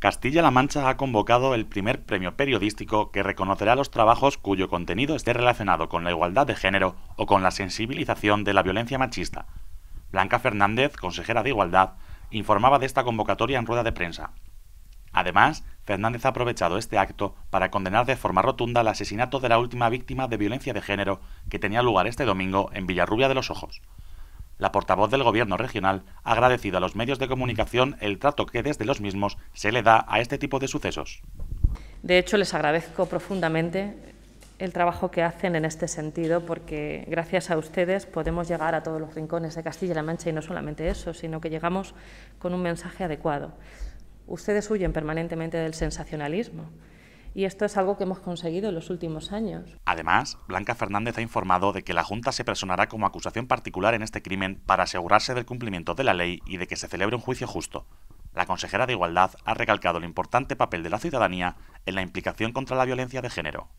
Castilla-La Mancha ha convocado el primer premio periodístico que reconocerá los trabajos cuyo contenido esté relacionado con la igualdad de género o con la sensibilización de la violencia machista. Blanca Fernández, consejera de Igualdad, informaba de esta convocatoria en rueda de prensa. Además, Fernández ha aprovechado este acto para condenar de forma rotunda el asesinato de la última víctima de violencia de género que tenía lugar este domingo en Villarrubia de los Ojos. La portavoz del Gobierno regional ha agradecido a los medios de comunicación el trato que desde los mismos se le da a este tipo de sucesos. De hecho, les agradezco profundamente el trabajo que hacen en este sentido, porque gracias a ustedes podemos llegar a todos los rincones de Castilla-La Mancha y no solamente eso, sino que llegamos con un mensaje adecuado. Ustedes huyen permanentemente del sensacionalismo, y esto es algo que hemos conseguido en los últimos años. Además, Blanca Fernández ha informado de que la Junta se personará como acusación particular en este crimen para asegurarse del cumplimiento de la ley y de que se celebre un juicio justo. La consejera de Igualdad ha recalcado el importante papel de la ciudadanía en la implicación contra la violencia de género.